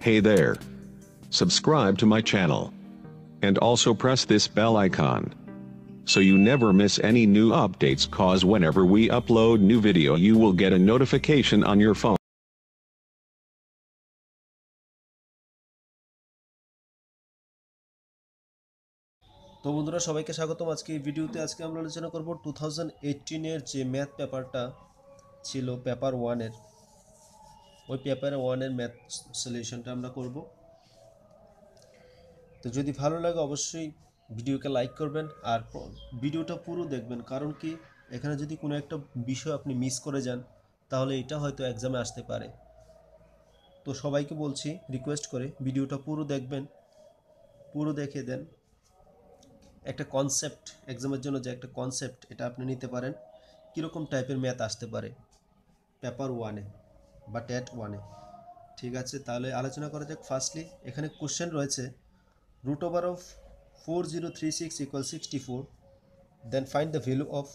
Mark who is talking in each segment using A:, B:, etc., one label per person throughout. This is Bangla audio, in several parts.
A: Hey there. Subscribe to my channel. And also press this bell icon. So you never miss any new updates cause whenever we upload new video you will get a notification on your phone. তো বন্ধুরা সবাইকে স্বাগতম আজকে এই ভিডিওতে আজকে আমরা আলোচনা করব টু থাউজেন্ড যে ম্যাথ পেপারটা ছিল পেপার ওয়ানের ওই পেপার ওয়ানের ম্যাথ সলিউশনটা আমরা করব তো যদি ভালো লাগে অবশ্যই ভিডিওকে লাইক করবেন আর ভিডিওটা পুরো দেখবেন কারণ কি এখানে যদি কোনো একটা বিষয় আপনি মিস করে যান তাহলে এটা হয়তো এক্সামে আসতে পারে তো সবাইকে বলছি রিকোয়েস্ট করে ভিডিওটা পুরো দেখবেন পুরো দেখে দেন একটা কনসেপ্ট এক্সামের জন্য যে একটা কনসেপ্ট এটা আপনি নিতে পারেন কীরকম টাইপের ম্যাথ আসতে পারে পেপার ওয়ানে বা ট্যাট ওয়ানে ঠিক আছে তাহলে আলোচনা করা যাক ফার্স্টলি এখানে কোশ্চেন রয়েছে root over of four zero three six equal sixty four then find the value of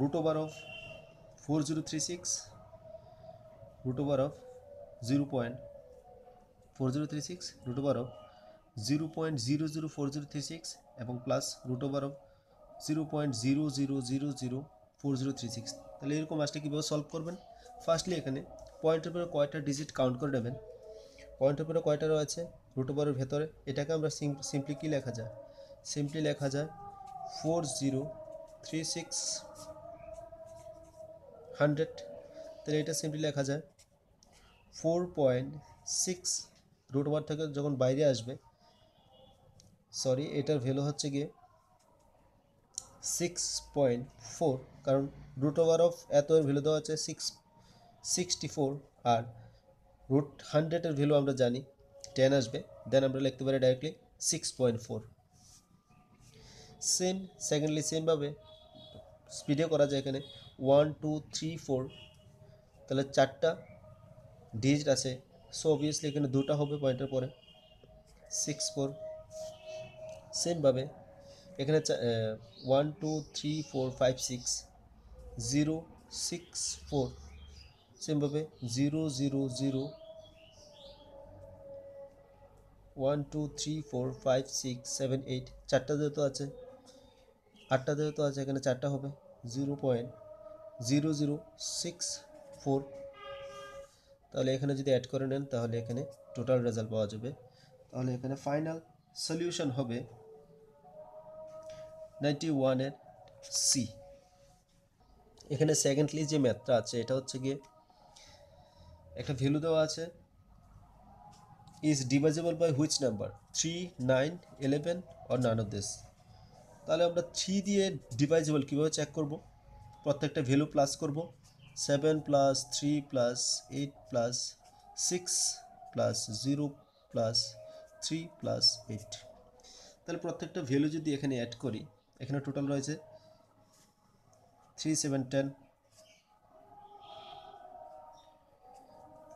A: root over of four zero three six root over of zero point four zero three six root over of zero point zero zero four zero three six এবং plus root over of zero point zero zero zero zero four zero three six তাহলে এরকম আসলে কীভাবে সলভ করবেন ফার্স্টলি এখানে পয়েন্টের পরে কয়টা ডিজিট কাউন্ট করে নেবেন পয়েন্টের পরে কয়টা রয়েছে রুট ওভারের ভেতরে এটাকে আমরা সিম্পলি কী লেখা যায় সিম্পলি লেখা যায় four zero three six hundred তাহলে এটা সিম্পলি লেখা যায় four point six root over থেকে যখন বাইরে আসবে সরি এটার ভ্যালু হচ্ছে গিয়ে সিক্স পয়েন্ট ফোর কারণ রুট ওভার অফ এত ভ্যালু দেওয়া আছে সিক্স সিক্সটি ফোর আর রুট হান্ড্রেডের ভ্যালু আমরা জানি টেন আসবে দেন আমরা লিখতে পারি directly six point four same secondly সেমভাবে স্পিডে করা যায় এখানে ওয়ান টু থ্রি ফোর তাহলে চারটা ডিজিট আছে সো অবভিয়াসলি এখানে দুটা হবে পয়েন্টের পরে সিক্স ফোর সেমভাবে এখানে one two three four five six zero six four সেমভাবে zero zero zero one two three four five six seven eight চারটা যেহেতু আছে আটটা যেহেতু আছে এখানে চারটা হবে zero point zero zero six four তাহলে এখানে যদি অ্যাড করে নেন তাহলে এখানে টোটাল রেজাল্ট পাওয়া যাবে তাহলে এখানে ফাইনাল সলিউশন হবে নাইনটি ওয়ানের সি এখানে সেকেন্ডলি যে ম্যাথটা আছে এটা হচ্ছে গিয়ে একটা ভ্যালু দেওয়া আছে is divisible by which number three nine eleven or none of this তাহলে আমরা থ্রি দিয়ে ডিভাইজেবল কীভাবে চেক করব প্রত্যেকটা ভ্যালু প্লাস করব seven plus three plus eight plus six plus zero plus three plus eight তাহলে প্রত্যেকটা ভ্যালু যদি এখানে অ্যাড করি এখানে টোটাল রয়েছে three seven ten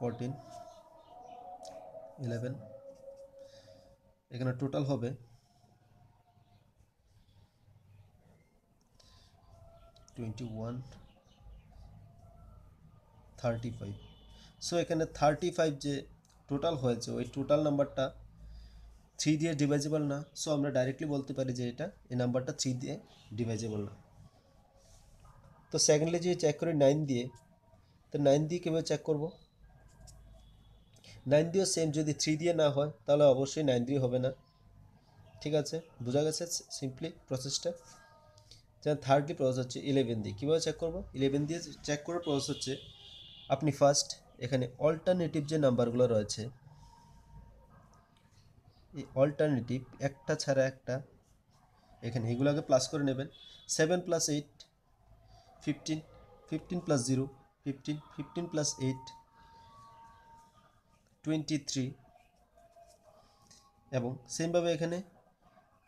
A: fourteen eleven এখানে টোটাল হবে twenty one thirty five so এখানে থার্টি ফাইভ যে টোটাল হয়েছে ওই টোটাল নাম্বারটা থ্রি দিয়ে ডিভাইজেবল না সো আমরা ডাইরেক্টলি বলতে পারি যে এটা এই নাম্বারটা থ্রি দিয়ে ডিভাইজেবল না তো সেকেন্ডলি যদি চেক করি নাইন দিয়ে তো নাইন দিয়ে কীভাবে চেক করবো নাইন দিয়েও সেম যদি থ্রি দিয়ে না হয় তাহলে অবশ্যই নাইন দিয়ে হবে না ঠিক আছে বোঝা গেছে সিম্পলি প্রসেসটা যেমন থার্ডলি প্রসেস হচ্ছে ইলেভেন দিয়ে কীভাবে চেক করবো ইলেভেন দিয়ে চেক করার প্রসেস হচ্ছে আপনি ফার্স্ট এখানে অল্টারনেটিভ যে নাম্বারগুলো রয়েছে এই অল্টারনেটিভ একটা ছাড়া একটা এখানে এগুলোকে প্লাস করে নেবেন seven plus eight fifteen fifteen plus zero fifteen fifteen plus eight twenty three এবং সেমভাবে এখানে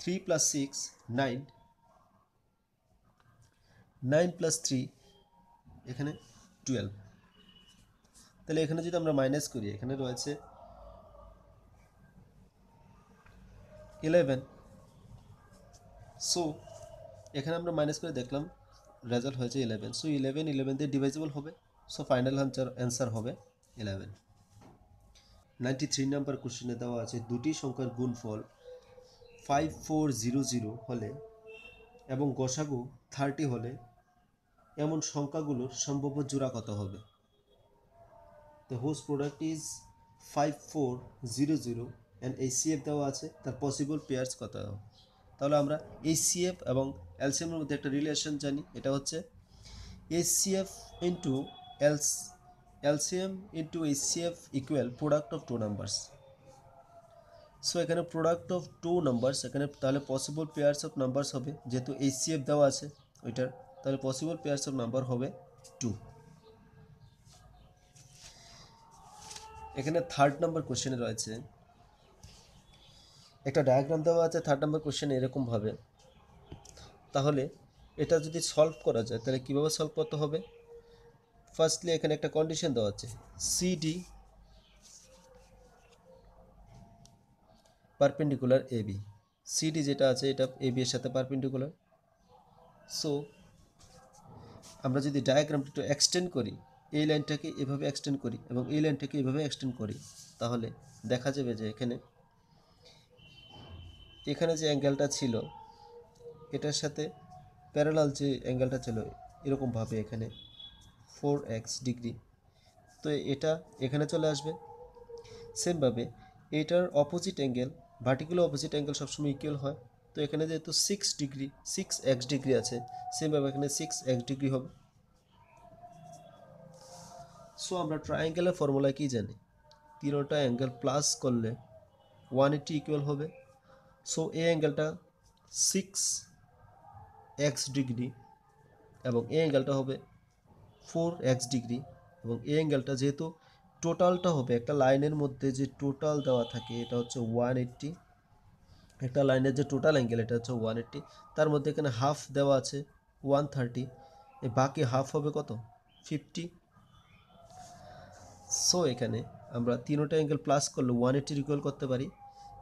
A: three plus six nine nine plus three এখানে টুয়েলভ তাহলে এখানে যদি আমরা মাইনাস করি এখানে রয়েছে ইলেভেন সো এখানে আমরা মাইনাস করে দেখলাম রেজাল্ট হয়েছে ইলেভেন সো ইলেভেন ইলেভেন দিয়ে ডিভাইজেবল হবে সো ফাইনাল অ্যান্সার হবে ইলেভেন নাইনটি থ্রি নাম্বার কোশ্চেনে দেওয়া আছে দুটি সংখ্যার গুণফল ফাইভ ফোর জিরো জিরো হলে এবং গসাগু থার্টি হলে এমন সংখ্যাগুলোর সম্ভাব্য জোড়া কত হবে the whose product is five four zero zero and এই দেওয়া আছে তার পসিবল পেয়ার্স কত হবে তাহলে আমরা এই এবং এলসিএমের মধ্যে একটা রিলেশন জানি এটা হচ্ছে এস ইন্টু এলস LCM into HCF equal product of two numbers so এখানে প্রোডাক্ট অফ টু নাম্বারস এখানে তাহলে পসিবল পেয়ার্স অফ নাম্বারস হবে যেহেতু এইচসিএফ দেওয়া আছে ওইটার তাহলে পসিবল পেয়ার্স অফ নাম্বার হবে টু এখানে থার্ড নাম্বার কোশ্চেনে রয়েছে একটা ডায়াগ্রাম দেওয়া আছে থার্ড নাম্বার এরকম এরকমভাবে তাহলে এটা যদি সলভ করা যায় তাহলে কীভাবে সলভ করতে হবে ফার্স্টলি এখানে একটা কন্ডিশন দেওয়া আছে সিডি পারপেন্ডিকুলার এবি সিডি যেটা আছে এটা এবি এর সাথে পারপেন্ডিকুলার সো আমরা যদি ডায়াগ্রামটা একটু এক্সটেন্ড করি এই লাইনটাকে এভাবে এক্সটেন্ড করি এবং এই লাইনটাকে এভাবে এক্সটেন্ড করি তাহলে দেখা যাবে যে এখানে এখানে যে অ্যাঙ্গেলটা ছিল এটার সাথে প্যারালাল যে অ্যাঙ্গেলটা ছিল এরকমভাবে এখানে ফোর এক্স ডিগ্রি তো এটা এখানে চলে আসবে সেমভাবে এটার opposite angle vertically opposite angle সবসময় ইকুয়াল হয় তো এখানে যেহেতু six degree six X degree আছে সেমভাবে এখানে সিক্স এক্স ডিগ্রি হবে সো আমরা ট্রায়াঙ্গেলের ফর্মুলা কী জানি তিনোটা অ্যাঙ্গেল প্লাস করলে ওয়ান এইটি ইকুয়াল হবে সো এই অ্যাঙ্গেলটা সিক্স এক্স ডিগ্রি এবং এই অ্যাঙ্গেলটা হবে ফোর এক্স ডিগ্রি এবং এই অ্যাঙ্গেলটা যেহেতু টোটালটা হবে একটা লাইনের মধ্যে যে টোটাল দেওয়া থাকে এটা হচ্ছে ওয়ান এইট্টি একটা লাইনের যে টোটাল অ্যাঙ্গেল এটা হচ্ছে ওয়ান এইট্টি তার মধ্যে এখানে হাফ দেওয়া আছে ওয়ান থার্টি বাকি হাফ হবে কত ফিফটি সো এখানে আমরা তিনোটা অ্যাঙ্গেল প্লাস করলে ওয়ান এইট্টি রিকল করতে পারি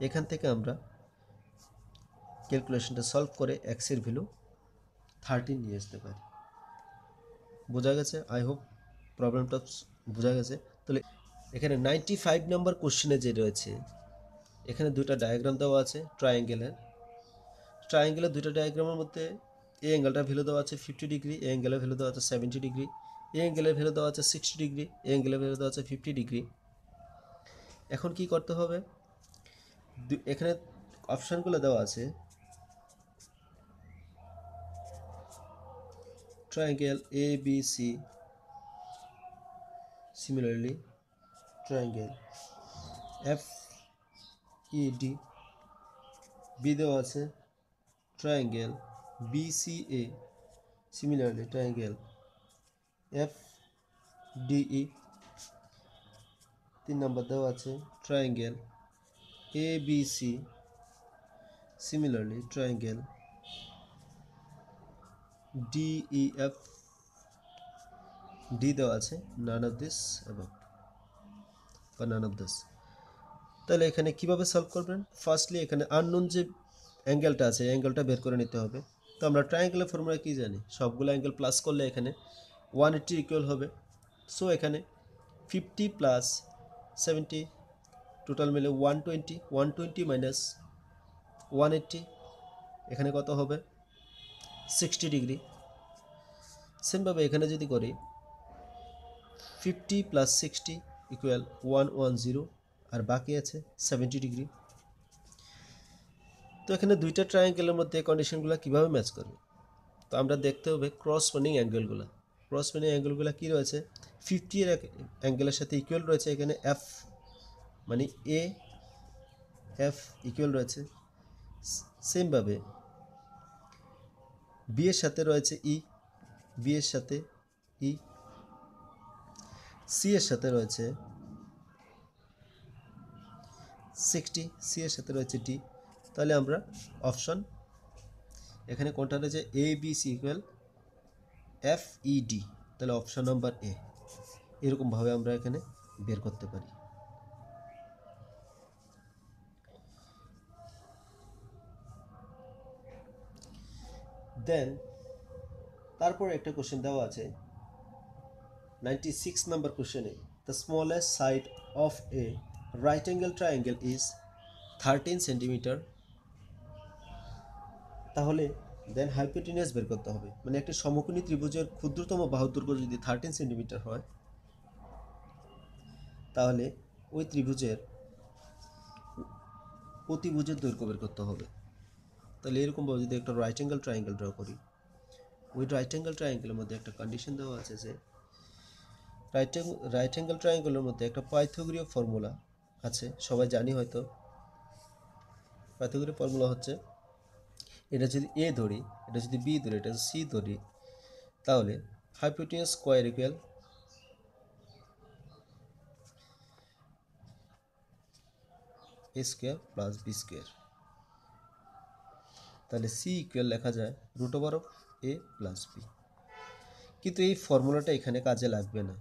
A: এখান থেকে আমরা ক্যালকুলেশনটা সলভ করে এক্সের ভ্যালু থার্টিন নিয়ে আসতে পারি বোঝা গেছে আই হোপ প্রবলেমটা বোঝা গেছে তাহলে এখানে নাইনটি ফাইভ নাম্বার কোশ্চেনে যে রয়েছে এখানে দুইটা ডায়াগ্রাম দেওয়া আছে ট্রায়াঙ্গেলের ট্রায়াঙ্গেলের দুইটা ডায়াগ্রামের মধ্যে এ অ্যাঙ্গেলটা ভ্যালু দেওয়া আছে ফিফটি ডিগ্রি এ অ্যাঙ্গেলের ভ্যালু দেওয়া আছে সেভেন্টি ডিগ্রি এ অ্যাঙ্গেলের ভ্যালু দেওয়া আছে সিক্সটি ডিগ্রি এ অ্যাঙ্গেলের ভ্যালু দেওয়া আছে ফিফটি ডিগ্রি এখন কি করতে হবে এখানে অপশানগুলো দেওয়া আছে triangle ABC. Similarly, triangle FED B দেওয়া আছে triangle BCA similarly triangle FDE তিন নম্বর দেওয়া আছে triangle ABC similarly triangle DEF D e দেওয়া আছে নান অফ দিস এবং বা নান অফ দিস তাহলে এখানে কীভাবে সলভ করবেন ফার্স্টলি এখানে আননোন যে অ্যাঙ্গেলটা আছে অ্যাঙ্গেলটা বের করে নিতে হবে তো আমরা ট্রায়াঙ্গেলের ফর্মুলা কী জানি সবগুলো অ্যাঙ্গেল প্লাস করলে এখানে ওয়ান এইট্টি ইকুয়াল হবে সো এখানে ফিফটি প্লাস সেভেন্টি টোটাল মিলে one twenty one twenty minus one eighty এখানে কত হবে সিক্সটি ডিগ্রি সেমভাবে এখানে যদি করি fifty plus sixty equal one one zero আর বাকি আছে সেভেন্টি ডিগ্রি তো এখানে দুইটা ট্রায়াঙ্গেলের মধ্যে কন্ডিশনগুলো কীভাবে ম্যাচ করবে তো আমরা দেখতে হবে ক্রস মানিং অ্যাঙ্গেলগুলো ক্রস মানিং অ্যাঙ্গেলগুলো কী রয়েছে ফিফটি অ্যাঙ্গেলের সাথে ইকুয়াল রয়েছে এখানে এফ মানে এ এফ ইকুয়াল রয়েছে সেমভাবে বিয়ের সাথে রয়েছে ই e, বি এর সাথে ই সি এর সাথে রয়েছে সিক্সটি সি এর সাথে রয়েছে টি তাহলে আমরা অপশন এখানে কোনটা রয়েছে A B C equal F E D তাহলে অপশন নাম্বার এ এরকমভাবে আমরা এখানে বের করতে পারি দেন তারপর একটা কোশ্চেন দেওয়া আছে নাইনটি সিক্স নাম্বার কোশ্চেনে the smallest side of a right angle triangle is thirteen centimetre তাহলে দেন হাইপোটিনাস বের করতে হবে মানে একটা সমকোণী ত্রিভুজের ক্ষুদ্রতম বাহুদুর্গ যদি থার্টিন সেন্টিমিটার হয় তাহলে ওই ত্রিভুজের প্রতিভুজের দৈর্ঘ্য বের করতে হবে তাহলে এরকমভাবে যদি একটা রাইট অ্যাঙ্গেল ট্রাইঙ্গেল ড্র করি উইথ রাইট অ্যাঙ্গেল ট্রায়াঙ্গেলের মধ্যে একটা কন্ডিশন দেওয়া আছে যে রাইট রাইট অ্যাঙ্গেল ট্রায়াঙ্গেলের মধ্যে একটা পাইথোগ্রিয় ফর্মুলা আছে সবাই জানি হয়তো পাইথোগ্রিয় ফর্মুলা হচ্ছে এটা যদি এ ধরি এটা যদি বি ধরি এটা সি ধরি তাহলে hypotenuse square equal A square plus B square তাহলে সি ইকুয়াল লেখা যায় root over of A plus B কিন্তু এই ফর্মুলাটা এখানে কাজে লাগবে না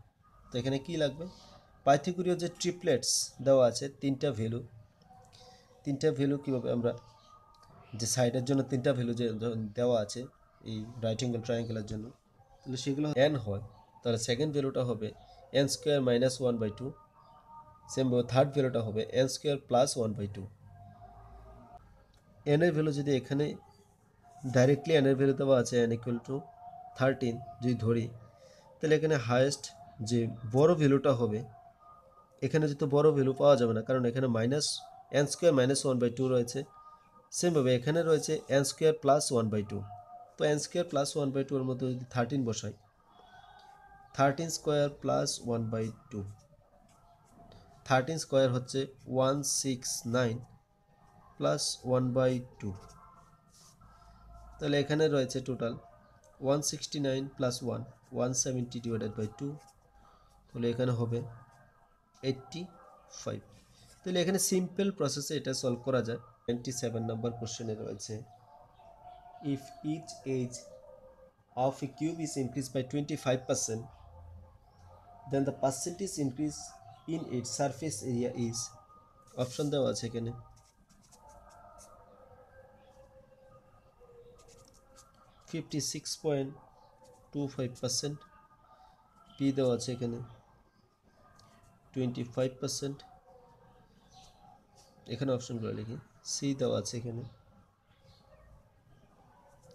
A: তো এখানে কি লাগবে পাইথিকুরীয় যে ট্রিপলেটস দেওয়া আছে তিনটা ভ্যালু তিনটা ভ্যালু কীভাবে আমরা যে সাইডের জন্য তিনটা ভ্যালু যে দেওয়া আছে এই রাইট অ্যাঙ্গেল ট্রায়াঙ্গেলের জন্য তাহলে সেগুলো এন হয় তাহলে সেকেন্ড ভ্যালুটা হবে N square minus one by two same third ভ্যালুটা হবে N square plus one by two এনের ভ্যালু যদি এখানে ডাইরেক্টলি এনের ভ্যালু দেওয়া আছে এন ইকুয়াল টু থার্টিন যদি ধরি তাহলে এখানে হায়েস্ট যে বড় ভ্যালুটা হবে এখানে যেহেতু বড় ভ্যালু পাওয়া যাবে না কারণ এখানে minus N square minus one by two রয়েছে সেমভাবে এখানে রয়েছে N square plus one by two তো N square plus one by টুর মধ্যে যদি থার্টিন বসাই thirteen square plus one by two thirteen square হচ্ছে one six nine plus one by two তাহলে এখানে রয়েছে total one sixty nine plus one one seventy divided by two তাহলে এখানে হবে এইটটি ফাইভ তাহলে এখানে সিম্পল প্রসেসে এটা সলভ করা যায় টোয়েন্টি সেভেন নাম্বার কোশ্চেনে রয়েছে if each edge of a cube is increase by twenty five percent then the percentage increase in it surface area is option দেওয়া আছে এখানে fifty six point two five percent P দেওয়া আছে এখানে টোয়েন্টি ফাইভ পার্সেন্ট এখানে অপশানগুলো লিখি সি দেওয়া আছে এখানে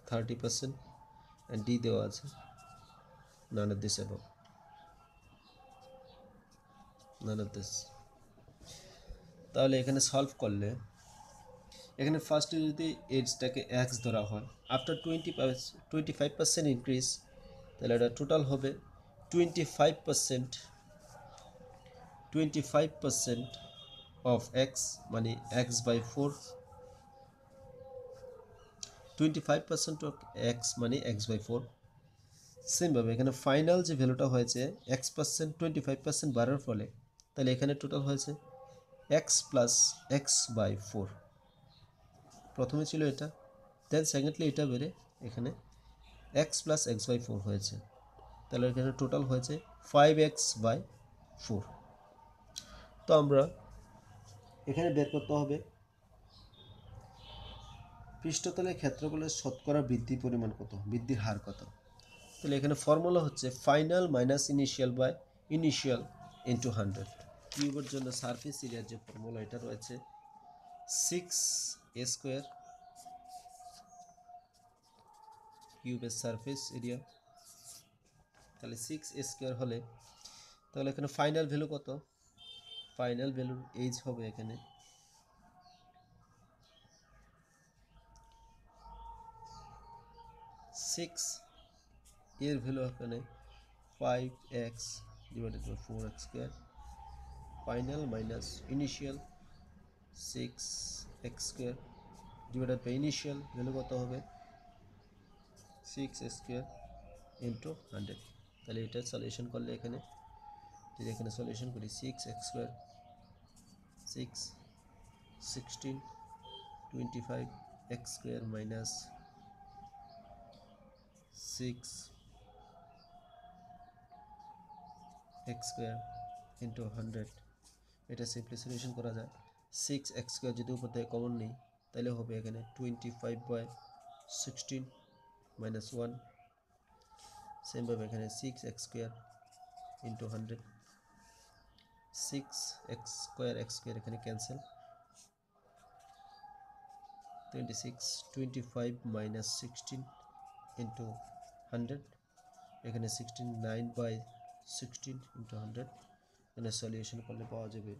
A: থার্টি পার্সেন্ট অ্যান্ড ডি দেওয়া আছে none of this above none of this তাহলে এখানে সলভ করলে এখানে ফার্স্টে যদি এইডসটাকে এক্স ধরা হয় after twenty twenty five percent increase তাহলে এটা টোটাল হবে twenty five percent twenty five percent of X মানে X by four twenty five percent of X মানে এক্স বাই ফোর সেমভাবে এখানে ফাইনাল যে ভ্যালুটা হয়েছে X percent twenty five percent বাড়ার ফলে তাহলে এখানে টোটাল হয়েছে X plus x by four প্রথমে ছিল এটা দেন সেকেন্ডলি এটা বেড়ে এখানে X plus x by four হয়েছে তাহলে এখানে টোটাল হয়েছে ফাইভ এক্স বাই ফোর তো আমরা এখানে বের করতে হবে পৃষ্ঠতলের ক্ষেত্রগুলোর শতকরা বৃদ্ধি পরিমাণ কত বৃদ্ধির হার কত তাহলে এখানে ফর্মুলা হচ্ছে final minus initial by initial into hundred কিউবের জন্য সারফেস এরিয়ার যে ফর্মুলা এটা রয়েছে সিক্স এ স্কোয়ার কিউবের সারফেস এরিয়া তাহলে সিক্স স্কোয়ার হলে তাহলে এখানে ফাইনাল ভ্যালু কত ফাইনাল ভ্যালুর এইজ হবে এখানে সিক্স এর ভ্যালু এখানে five X divided by four X square final minus initial six X square divided by initial value কত হবে সিক্স স্কোয়ার ইন্টু হান্ড্রেড তাহলে এটা সলিউশন করলে এখানে যদি এখানে সলিউশন করি six X square six sixteen twenty five X square minus six X square into hundred এটা সিম্পলি সলিউশন করা যায় সিক্স এক্স স্কোয়ার যদি উপর থেকে কমন নেই তাহলে হবে এখানে twenty five by sixteen minus one সেমভাবে এখানে six X square into hundred six X square X square এখানে cancel twenty six twenty five minus sixteen into hundred এখানে sixteen nine by sixteen into hundred এখানে সলিউশন করলে পাওয়া যাবে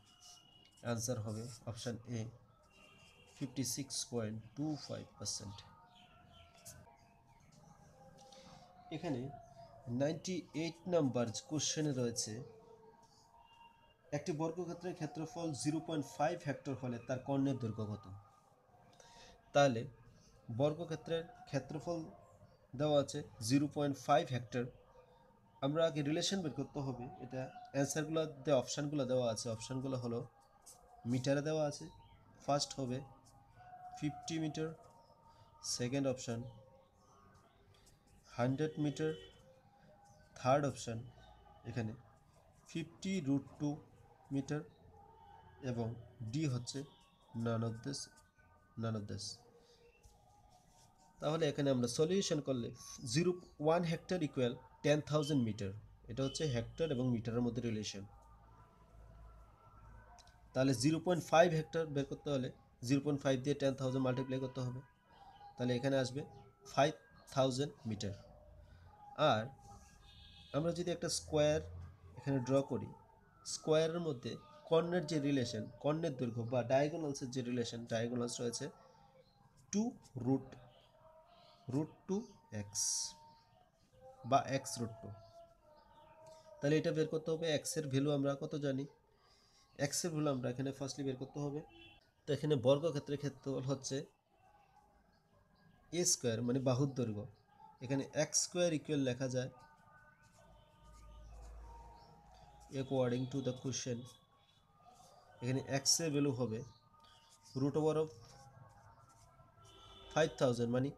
A: অ্যান্সার হবে option A fifty six point two five percent এখানে নাইনটি এইট নাম্বার কোশ্চেনে রয়েছে একটি বর্গক্ষেত্রের ক্ষেত্রফল জিরো পয়েন্ট ফাইভ হেক্টর হলে তার কর্ণের দৈর্ঘ্য কত তাহলে বর্গক্ষেত্রের ক্ষেত্রফল দেওয়া আছে জিরো পয়েন্ট ফাইভ হেক্টর আমরা আগে রিলেশন বের করতে হবে এটা অ্যান্সারগুলো যে অপশানগুলো দেওয়া আছে অপশানগুলো হলো মিটারে দেওয়া আছে ফার্স্ট হবে fifty metre second option hundred metre third option এখানে ফিফটি রুট টু মিটার এবং ডি হচ্ছে নানবদেশ নানবদেশ তাহলে এখানে আমরা সলিউশন করলে zero one hectare equal ten thousand metre এটা হচ্ছে হেক্টর এবং মিটারের মধ্যে রিলেশন তাহলে জিরো পয়েন্ট ফাইভ হেক্টর বের করতে হলে জিরো পয়েন্ট ফাইভ দিয়ে টেন থাউজেন্ড মাল্টিপ্লাই করতে হবে তাহলে এখানে আসবে ফাইভ থাউজেন্ড মিটার আর আমরা যদি একটা স্কোয়ার এখানে ড্র করি স্কোয়ারের মধ্যে কর্ণের যে রিলেশন কর্ণের দৈর্ঘ্য বা ডায়াগোনালসের যে রিলেশন ডায়াগোনালস রয়েছে two root root two X বা এক্স রুট টু তাহলে এটা বের করতে হবে এক্সের ভ্যালু আমরা কত জানি এক্সের ভ্যালু আমরা এখানে ফার্স্টলি বের করতে হবে তো এখানে বর্গক্ষেত্রের ক্ষেত্রফল হচ্ছে এ স্কোয়ার মানে বাহুর দৈর্ঘ্য এখানে এক স্কোয়ার ইকুয়াল লেখা যায় অ্যাকর্ডিং টু দ্য কোশ্চেন এখানে এক্সের ভ্যালু হবে root over of five thousand মানে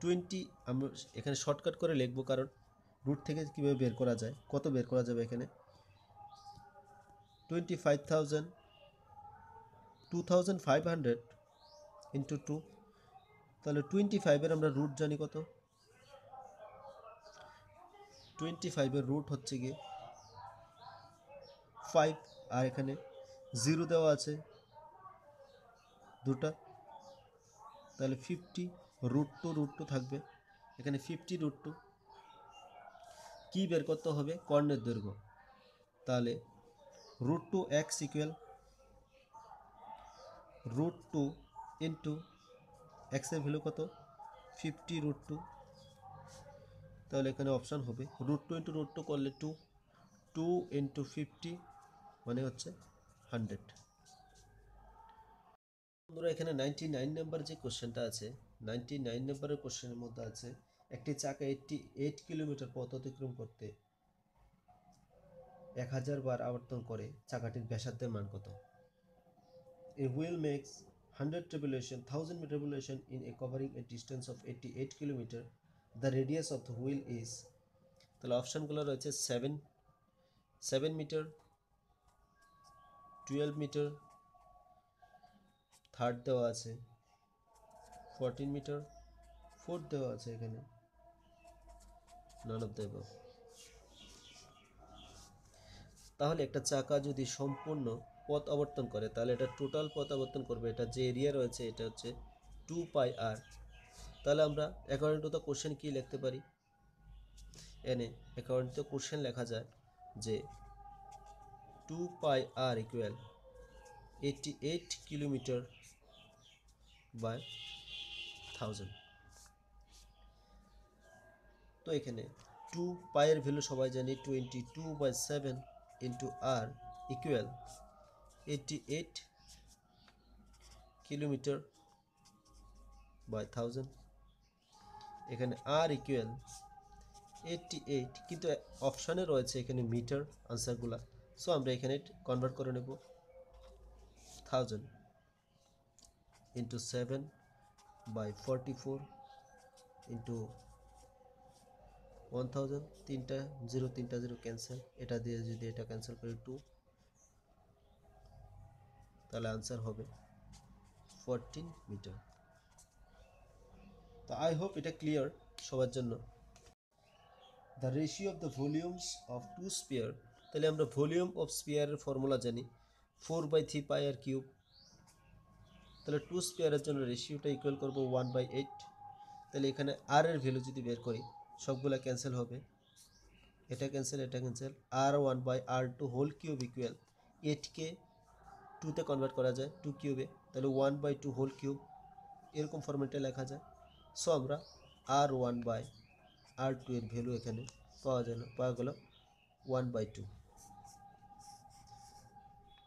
A: টোয়েন্টি আমরা এখানে শর্টকাট করে লিখবো কারণ রুট থেকে কীভাবে বের করা যায় কত বের করা যাবে এখানে twenty five thousand two thousand five hundred into two তাহলে টোয়েন্টি ফাইভের আমরা রুট জানি কত টোয়েন্টি ফাইভের রুট হচ্ছে গিয়ে ফাইভ আর এখানে জিরো দেওয়া আছে দুটা তাহলে fifty root two root two থাকবে এখানে ফিফটি রুট টু কী বের করতে হবে কর্ণের দৈর্ঘ্য তাহলে root two X equal root two into এক্সের ভ্যালু কত ফিফটি রুট টু তাহলে এখানে অপশান হবে root two into root two করলে টু টু ইন্টু ফিফটি মানে হচ্ছে হান্ড্রেড বন্ধুরা এখানে নাইনটি নাইন নাম্বার যে কোশ্চেনটা আছে নাইনটি নাইন নাম্বারের কোশ্চেনের মধ্যে আছে একটি চাকা এইটটি এইট কিলোমিটার পথ অতিক্রম করতে এক হাজার বার আবর্তন করে চাকাটির ব্যাসার্ধের মান কত a wheel makes 100 revolution, 1000 revolution in a covering a distance of 88 km, the radius of the wheel is তাহলে অপশানগুলো রয়েছে 7 7 মিটার 12 মিটার থার্ড দেওয়া আছে 14 মিটার ফোর্থ দেওয়া আছে এখানে নন অফ দ্য তাহলে একটা চাকা যদি সম্পূর্ণ পথ আবর্তন করে তাহলে এটা টোটাল পথ আবর্তন করবে এটা যে এরিয়া রয়েছে এটা হচ্ছে টু পাই আর তাহলে আমরা অ্যাকাউন্ট টু দ্য কোশ্চেন কী লিখতে পারি এনে অ্যাকাউন্ট টু কোশ্চেন লেখা যায় যে two pi R equal eighty eight kilometre by thousand তো এখানে টু পায়ের ভ্যালু সবাই জানি twenty two by seven into r equal 88 kilometer by 1000 এখানে r equal 88 কিন্তু অপশনে রয়েছে এখানে মিটার आंसरগুলো সো আমরা এখানে কনভার্ট করে নেব 1000 into 7 by 44 into one thousand তিনটা জিরো তিনটা জিরো ক্যান্সেল এটা দিয়ে যদি এটা ক্যান্সেল করি টু তাহলে আনসার হবে ফোরটিন মিটার তো আই হোপ এটা ক্লিয়ার সবার জন্য the ratio of the volumes of two sphere তাহলে আমরা ভলিউম অফ স্পিয়ারের ফর্মুলা জানি four by three pi R cube তাহলে টু স্পিয়ারের জন্য রেশিওটা ইকুয়াল করবো ওয়ান বাই এইট তাহলে এখানে আর এর ভ্যালু যদি বের করি সবগুলা ক্যান্সেল হবে এটা ক্যান্সেল এটা cancel R one by R two whole cube equal এইটকে টুতে কনভার্ট করা যায় টু কিউবে তাহলে one by two whole cube এরকম ফরম্যাটে লেখা যায় সো আমরা R one by R two এর ভ্যালু এখানে পাওয়া যায় না পাওয়া গেল ওয়ান বাই টু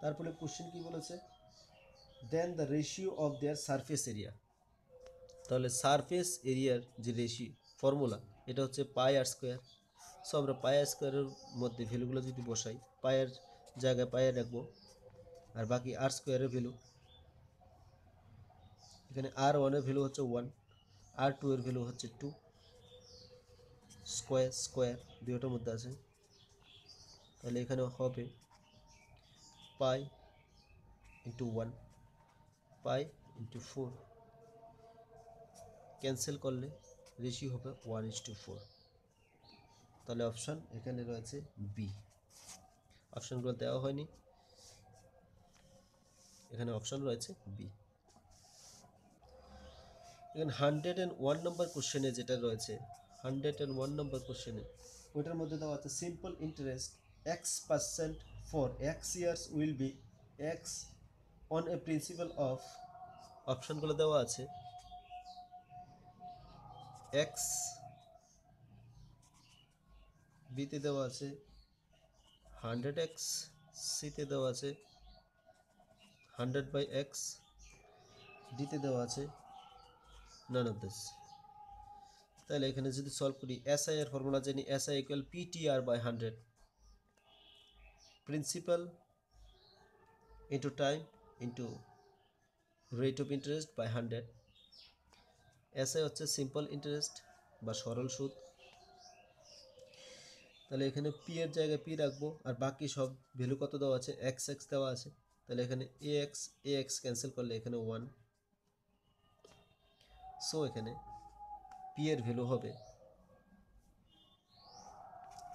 A: তারপরে কোশ্চেন কী বলেছে then the ratio of their surface area তাহলে সারফেস এরিয়ার যে রেশিও ফর্মুলা এটা হচ্ছে পাই আর স্কোয়ার সো আমরা পাই আর স্কোয়ারের মধ্যে ভ্যালুগুলো যদি বসাই পায়ের জায়গায় পায়ে রাখবো আর বাকি আর স্কোয়ারের ভ্যালু এখানে আর ওয়ানের ভ্যালু হচ্ছে ওয়ান আর টু এর ভ্যালু হচ্ছে টু স্কোয়ার স্কোয়ার দুটোর মধ্যে আছে তাহলে এখানে হবে pi into one pi into four cancel করলে রেশিও হবে ওয়ান ইস টু ফোর তাহলে অপশান এখানে রয়েছে বি অপশানগুলো দেওয়া হয়নি এখানে অপশান রয়েছে বি এখানে হান্ড্রেড অ্যান্ড ওয়ান নম্বর কোশ্চেনে যেটা রয়েছে হান্ড্রেড অ্যান্ড ওয়ান নম্বর কোশ্চেনে ওইটার মধ্যে দেওয়া আছে simple interest X percent for X years will be X on a principal of অপশানগুলো দেওয়া আছে এক্স বিতে দেওয়া আছে হান্ড্রেড এক্স সিতে দেওয়া আছে হান্ড্রেড বাই এক্স ডিতে দেওয়া আছে নান অফ দিস তাহলে এখানে যদি সলভ করি এস এসআই এর ফর্মুলা জানি SI equal R by hundred principal into time into rate of interest by hundred S I হচ্ছে সিম্পল ইন্টারেস্ট বা সরল সুদ তাহলে এখানে পি এর জায়গায় পি রাখবো আর বাকি সব ভ্যালু কত দেওয়া আছে এক্স এক্স দেওয়া আছে তাহলে এখানে A X A X cancel করলে এখানে ওয়ান সো এখানে পি এর ভ্যালু হবে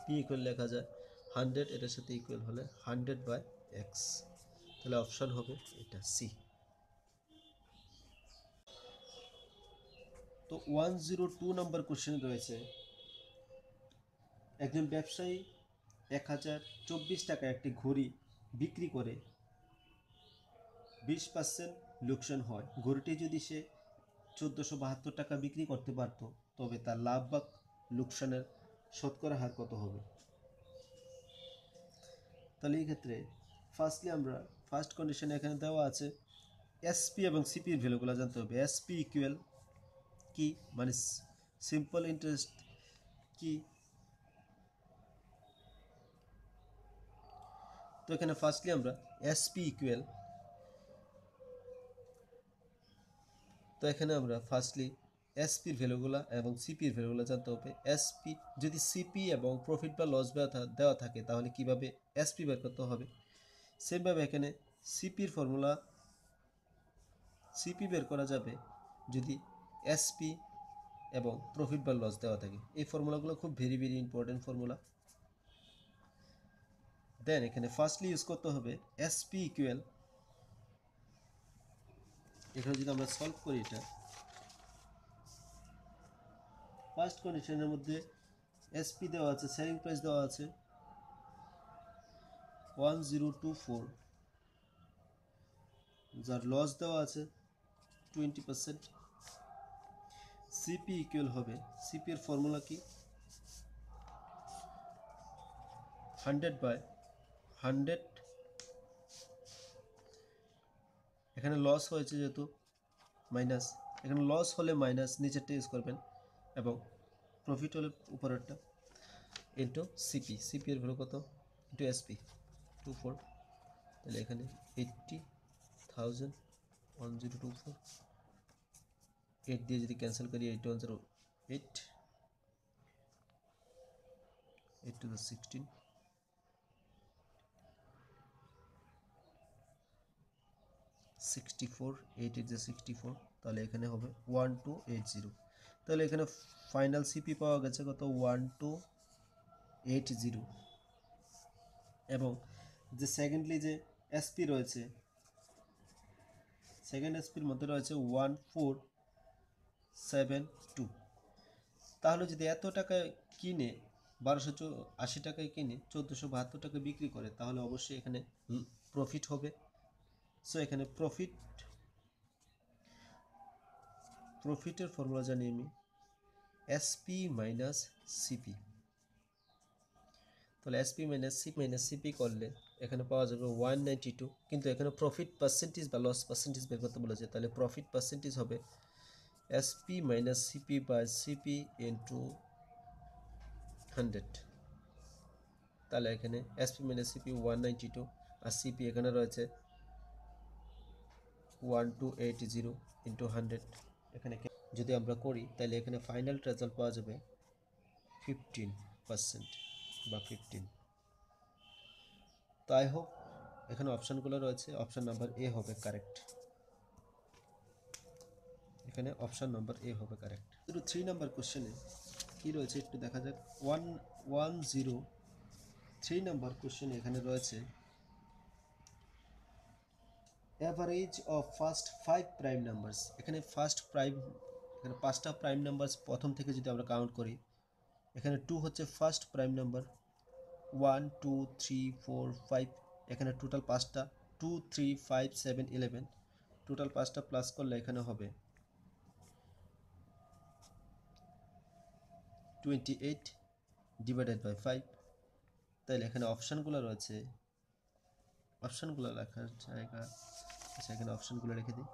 A: পি ইকুয়াল লেখা যায় হান্ড্রেড এটার সাথে ইকুয়াল হলে হান্ড্রেড বাই এক্স তাহলে অপশান হবে এটা সি তো ওয়ান জিরো টু নম্বর কোশ্চেন রয়েছে একজন ব্যবসায়ী এক হাজার চব্বিশ টাকা একটি ঘড়ি বিক্রি করে বিশ পার্সেন্ট লোকসান হয় ঘড়িটি যদি সে চোদ্দোশো বাহাত্তর টাকা বিক্রি করতে পারত তবে তার লাভ বা লোকসানের শতকরা হার কত হবে তাহলে এই ক্ষেত্রে ফার্স্টলি আমরা ফার্স্ট কন্ডিশনে এখানে দেওয়া আছে এসপি এবং সিপির ভ্যালুগুলো জানতে হবে এসপি ইকুয়াল কি মানে সিম্পল ইন্টারেস্ট কি তো এখানে ফার্স্টলি আমরা এসপি ইকুয়াল তো এখানে আমরা ফার্স্টলি এসপির ভ্যালুগুলা এবং সিপির ভ্যালুগুলা জানতে হবে এসপি যদি সিপি এবং প্রফিট বা লস দেওয়া থাকে তাহলে কিভাবে এসপি বের করতে হবে সেমভাবে এখানে সিপির ফর্মুলা সিপি বের করা যাবে যদি এসপি এবং প্রফিট বা লস দেওয়া থাকে এই ফর্মুলাগুলো খুব very very important formula then এখানে ফার্স্টলি ইউজ করতে হবে এসপি ইকুয়াল এখানে যদি আমরা সলভ করি এটা ফার্স্ট কন্ডিশনের মধ্যে এসপি দেওয়া আছে সেলিং প্রাইস দেওয়া আছে ওয়ান জিরো টু ফোর যার লস দেওয়া আছে টোয়েন্টি পার্সেন্ট সিপি ইকুয়াল হবে সিপি এর ফর্মুলা কি হান্ড্রেড বাই হান্ড্রেড এখানে লস হয়েছে যেহেতু মাইনাস এখানে লস হলে মাইনাস নিচেরটা ইউজ করবেন এবং প্রফিট হলে উপরেরটা ইন্টু সিপি সিপি এর ভ্যালু কত ইন্টু এসপি টু ফোর তাহলে এখানে eighty thousand one zero two four eight দিয়ে যদি ক্যান্সেল করি eight one zero eight eight two sixteen sixty four eight eight যে সিক্সটি ফোর তাহলে এখানে হবে ওয়ান টু এইট জিরো তাহলে এখানে ফাইনাল সিপি পাওয়া গেছে কত ওয়ান টু এইট জিরো এবং যে সেকেন্ডলি যে এসপি রয়েছে সেকেন্ড এসপির মধ্যে রয়েছে ওয়ান ফোর সেভেন টু তাহলে যদি এত টাকায় কিনে বারোশো চো আশি টাকায় কিনে চোদ্দোশো বাহাত্তর টাকা বিক্রি করে তাহলে অবশ্যই এখানে প্রফিট হবে সো এখানে প্রফিট প্রফিটের ফর্মুলা জানি আমি এসপি মাইনাস সিপি তাহলে SP minus C minus CP করলে এখানে পাওয়া যাবে ওয়ান নাইনটি টু কিন্তু এখানে প্রফিট পার্সেন্টেজ বা লস পার্সেন্টেজ বের করতে বলেছে তাহলে প্রফিট পার্সেন্টেজ হবে sp minus cp by cp into 100 তাহলে এখানে sp minus cp 192 আর cp এখানে রয়েছে 1280 into 100 এখানে যদি আমরা করি তাহলে এখানে ফাইনাল রেজাল্ট পাওয়া যাবে 15% বা 15 তাই হোক এখানে অপশানগুলো রয়েছে অপশান নাম্বার এ হবে কারেক্ট এখানে অপশান নম্বর এ হবে কারেক্ট কিন্তু থ্রি নম্বর কোশ্চেনে কী রয়েছে একটু দেখা যাক ওয়ান ওয়ান জিরো থ্রি নম্বর কোশ্চেনে এখানে রয়েছে average of first five prime numbers এখানে ফার্স্ট প্রাইম এখানে পাঁচটা প্রাইম নাম্বারস প্রথম থেকে যদি আমরা কাউন্ট করি এখানে টু হচ্ছে first prime number one two three four five এখানে টোটাল পাঁচটা two three five seven eleven total পাঁচটা প্লাস করলে এখানে হবে twenty eight divided by five তাহলে এখানে অপশানগুলো রয়েছে অপশানগুলো রাখার জায়গা আচ্ছা এখানে অপশানগুলো রেখে দিই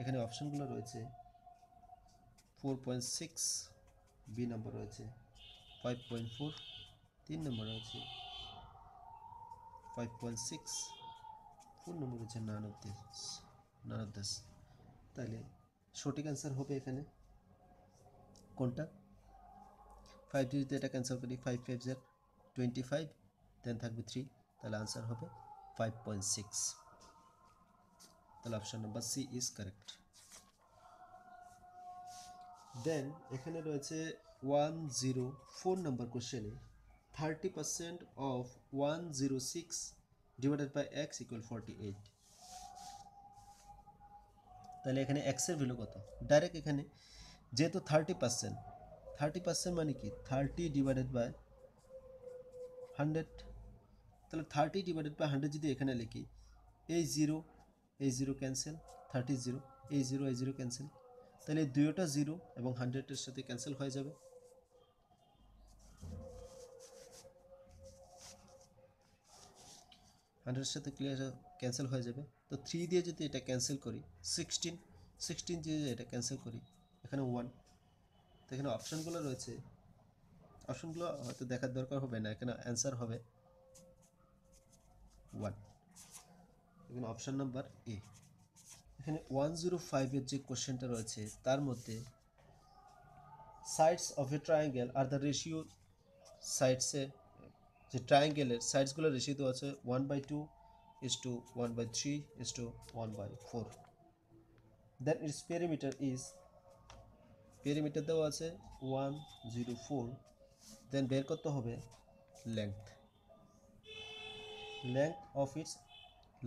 A: এখানে অপশানগুলো রয়েছে ফোর পয়েন্ট সিক্স বি নম্বর রয়েছে ফাইভ পয়েন্ট ফোর তিন নম্বর রয়েছে ফাইভ পয়েন্ট সিক্স ফোর নম্বর রয়েছে none of this none of this তাহলে সঠিক অ্যান্সার হবে এখানে কোনটা ফাইভ দিয়ে যদি এটা ক্যান্সেল করি five five Z twenty five then থাকবে থ্রি তাহলে আনসার হবে ফাইভ পয়েন্ট সিক্স তাহলে option number C is correct then এখানে রয়েছে ওয়ান জিরো ফোর নম্বর কোশ্চেনে thirty percent of one zero six divided by X equal forty eight তাহলে এখানে এক্সের ভ্যালু কত ডাইরেক্ট এখানে যেহেতু থার্টি পার্সেন্ট থার্টি পার্সেন্ট মানে কি থার্টি ডিভাইডেড বাই হান্ড্রেড তাহলে থার্টি ডিভাইডেড বাই হান্ড্রেড যদি এখানে লিখি এই জিরো এই জিরো ক্যান্সেল থার্টি জিরো এই জিরো এই জিরো ক্যান্সেল তাহলে দুয়োটা জিরো এবং হান্ড্রেডের সাথে ক্যান্সেল হয়ে যাবে হান্ড্রেডের সাথে ক্লিয়ার ক্যান্সেল হয়ে যাবে তো থ্রি দিয়ে যদি এটা ক্যান্সেল করি সিক্সটিন সিক্সটিন দিয়ে এটা ক্যান্সেল করি এখানে ওয়ান তো এখানে অপশানগুলো রয়েছে অপশানগুলো হয়তো দেখার দরকার হবে না এখানে অ্যান্সার হবে ওয়ান এখানে অপশান নাম্বার এ এখানে ওয়ান জিরো ফাইভের যে কোশ্চেনটা রয়েছে তার মধ্যে sides of a triangle are the ratio সাইডসে যে ট্রায়াঙ্গেলের সাইডসগুলো রেশিও দেওয়া আছে one by two is two one by three is two one by four then its perimeter is perimeter দেওয়া আছে ওয়ান জিরো ফোর দেন বের করতে হবে length length of its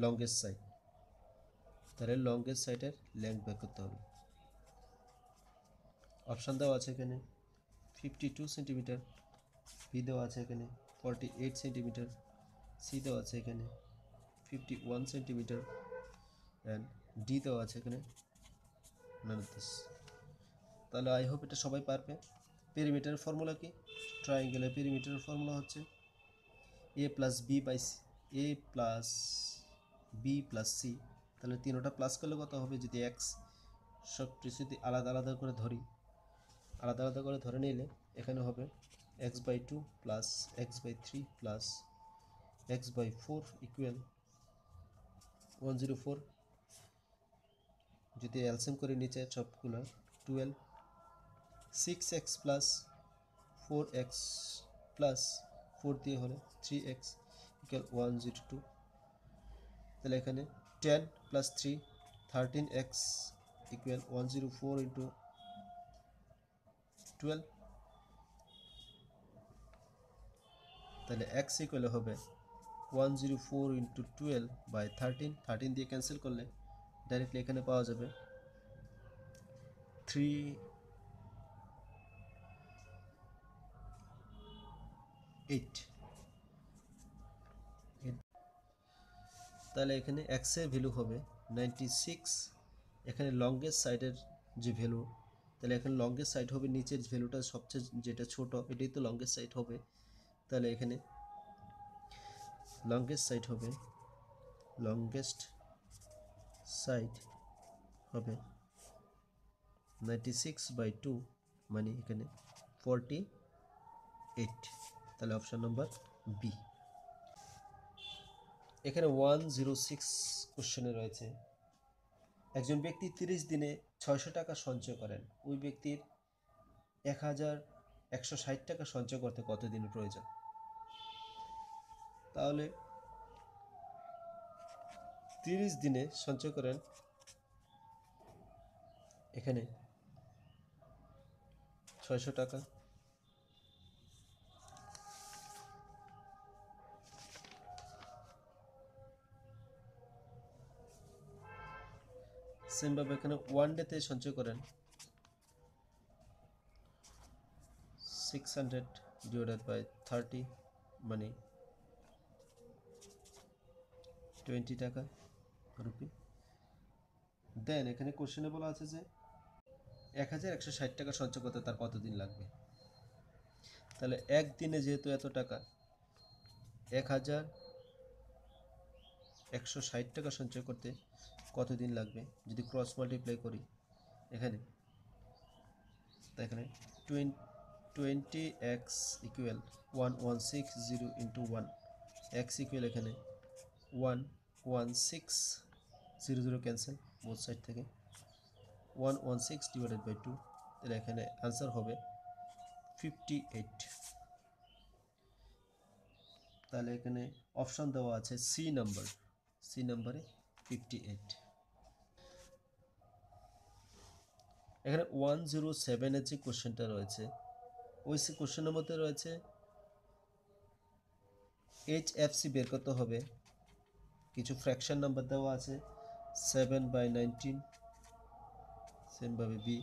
A: longest side তাহলে লংগেস্ট সাইডের লেংথ বের করতে হবে অপশান দেওয়া আছে এখানে ফিফটি টু সেন্টিমিটার বি দেওয়া আছে এখানে ফর্টি এইট সেন্টিমিটার সি দেওয়া আছে এখানে fifty one centimetre and D দেওয়া আছে এখানে নানতিস তাহলে আই হোপ এটা সবাই পারবে পেরিমিটারের ফর্মুলা কি ট্রায়াঙ্গেলের পেরিমিটারের ফর্মুলা হচ্ছে A plus B by A plus B plus C তাহলে তিনোটা প্লাস করলে কত হবে যদি এক্স সব কিছু যদি আলাদা আলাদা করে ধরি আলাদা আলাদা করে ধরে নিলে এখানে হবে x by two plus x by three plus x by four equal one zero four যদি অ্যালসিয়াম করে নিচে সবগুলো twelve six x plus four x plus four দিয়ে হলে three x equal one zero two তাহলে এখানে ten plus three thirteen x equal one zero four into twelve তাহলে এক্স ইকুয়াল হবে one zero four into twelve by thirteen thirteen দিয়ে ক্যান্সেল করলে ডাইরেক্টলি এখানে পাওয়া যাবে থ্রি এইট তাহলে এখানে এক্সের ভ্যালু হবে নাইনটি সিক্স এখানে লংগেস্ট সাইডের যে ভ্যালু তাহলে এখানে লংগেস্ট সাইড হবে নিচের ভ্যালুটা সবচেয়ে যেটা ছোট এটাই তো লংগেস্ট সাইড হবে তাহলে এখানে লংগেস্ট সাইড হবে লংগেস্ট সাইড হবে নাইনটি সিক্স বাই টু মানে এখানে ফর্টি এইট তাহলে অপশান নম্বর বি এখানে ওয়ান জিরো সিক্স কোশ্চেনে রয়েছে একজন ব্যক্তি তিরিশ দিনে ছয়শো টাকা সঞ্চয় করেন ওই ব্যক্তির এক হাজার একশো ষাট টাকা সঞ্চয় করতে কতদিন প্রয়োজন তাহলে তিরিশ দিনে সঞ্চয় করেন এখানে ছয়শো টাকা সেমভাবে এখানে ওয়ান ডেতে সঞ্চয় করেন six hundred divided by thirty মানে টোয়েন্টি টাকা রুপি দেন এখানে কোশ্চেনে বলা আছে যে এক হাজার একশো ষাট টাকা সঞ্চয় করতে তার কতদিন লাগবে তাহলে একদিনে যেহেতু এত টাকা এক হাজার একশো ষাট টাকা সঞ্চয় করতে কত দিন লাগবে যদি ক্রস মাল্টিপ্লাই করি এখানে এখানে টোয়েন twenty x equal one one six zero into one x equal এখানে one one six zero zero cancel both side থেকে one one six divided by two তাহলে এখানে আনসার হবে ফিফটি এইট তাহলে এখানে অপশান দেওয়া আছে সি নাম্বার সি নাম্বারে ফিফটি এইট এখানে ওয়ান জিরো সেভেনের যে কোশ্চেনটা রয়েছে ওই সে কোশ্চেনের মধ্যে রয়েছে এইচ এফ সি বের করতে হবে কিছু ফ্র্যাকশন নাম্বার দেওয়া আছে সেভেন বাই নাইনটিন সেমভাবে B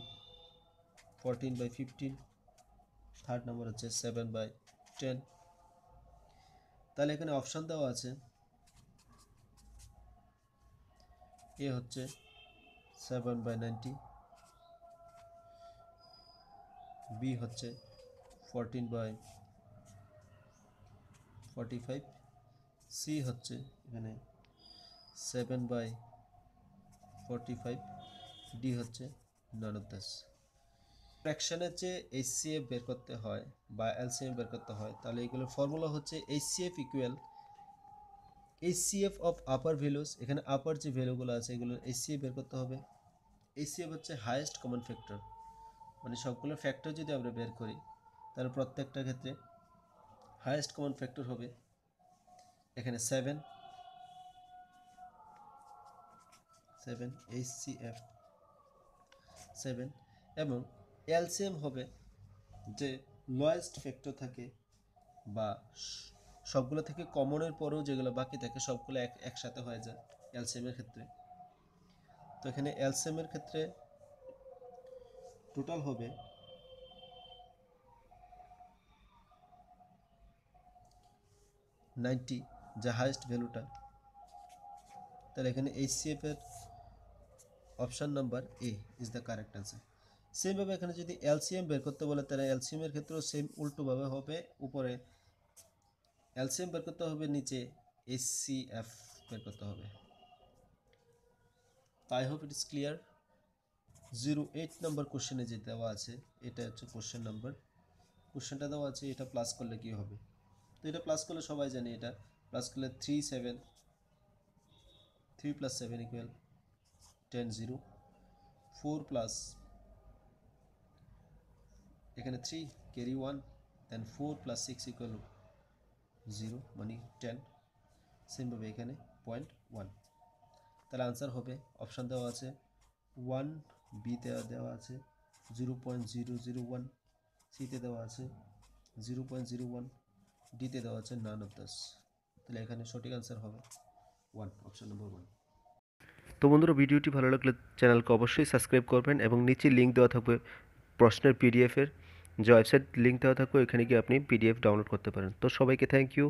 A: fourteen by fifteen third number হচ্ছে সেভেন বাই টেন তাহলে এখানে অপশান দেওয়া আছে এ হচ্ছে সেভেন বাই নাইনটি বি হচ্ছে fourteen by forty five C হচ্ছে এখানে seven by forty five D হচ্ছে ননদাস ফ্র্যাকশানের চেয়ে এইচসিএফ বের করতে হয় বা এলসিএফ বের করতে হয় তাহলে এগুলোর ফর্মুলা হচ্ছে HCF equal HCF of upper values এখানে আপার যে ভ্যালুগুলো আছে এগুলো সি এইচসিএফ বের করতে হবে এইচসিএফ হচ্ছে হায়েস্ট কমন ফ্যাক্টর মানে সবগুলো ফ্যাক্টর যদি আমরা বের করি তাহলে প্রত্যেকটা ক্ষেত্রে হায়েস্ট কমন ফ্যাক্টর হবে এখানে seven seven H C F seven এবং এলসিএম হবে যে লয়েস্ট ফ্যাক্টর থাকে বা সবগুলো থেকে কমনের পরেও যেগুলো বাকি থাকে সবগুলো এক একসাথে হয়ে যায় এলসিএমের ক্ষেত্রে তো এখানে এলসিএমের ক্ষেত্রে টোটাল হবে নাইনটি যা হাইস্ট ভ্যালুটা তাহলে এখানে এইচসিএফ এর option number A is the correct answer সেমভাবে এখানে যদি এলসিএম বের করতে বলে তাহলে এলসিএমের ক্ষেত্রেও সেম উল্টোভাবে হবে উপরে এলসিএম বের করতে হবে নিচে এসসিএফ বের করতে হবে I hope it is clear zero eight number কোশ্চেনে যে দেওয়া আছে এটা হচ্ছে কোশ্চেন নাম্বার কোশ্চেনটা দেওয়া আছে এটা প্লাস করলে কি হবে তো এটা প্লাস করলে সবাই জানি এটা প্লাস করলে three seven three plus seven equal ten zero four plus এখানে three carry one then four plus six equal zero মানে টেন সেমভাবে এখানে পয়েন্ট ওয়ান তাহলে আনসার হবে অপশান দেওয়া আছে ওয়ান বি দেওয়া আছে zero point zero zero one সিতে দেওয়া আছে জিরো পয়েন্ট জিরো ওয়ান ডিতে দেওয়া আছে নান অফ দাস তাহলে এখানে সঠিক অ্যান্সার হবে ওয়ান অপশন নম্বর ওয়ান তো বন্ধুরা ভিডিওটি ভালো লাগলে চ্যানেলকে অবশ্যই সাবস্ক্রাইব করবেন এবং নিচে লিঙ্ক দেওয়া থাকবে প্রশ্নের পিডিএফের যে ওয়েবসাইট লিঙ্ক দেওয়া থাকবে ওইখানে গিয়ে আপনি পিডিএফ ডাউনলোড করতে পারেন তো সবাইকে থ্যাংক ইউ